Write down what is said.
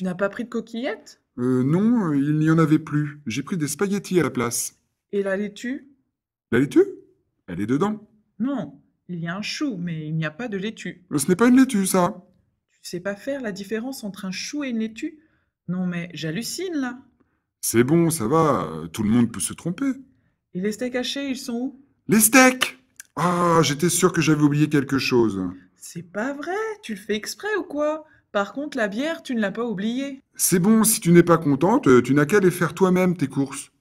Tu n'as pas pris de coquillettes euh, Non, il n'y en avait plus. J'ai pris des spaghettis à la place. Et la laitue La laitue Elle est dedans. Non, il y a un chou, mais il n'y a pas de laitue. Ce n'est pas une laitue, ça. Tu ne sais pas faire la différence entre un chou et une laitue Non, mais j'hallucine là. C'est bon, ça va. Tout le monde peut se tromper. Et les steaks hachés, ils sont où Les steaks Ah, j'étais sûr que j'avais oublié quelque chose. C'est pas vrai Tu le fais exprès ou quoi par contre, la bière, tu ne l'as pas oubliée. C'est bon, si tu n'es pas contente, euh, tu n'as qu'à aller faire toi-même tes courses.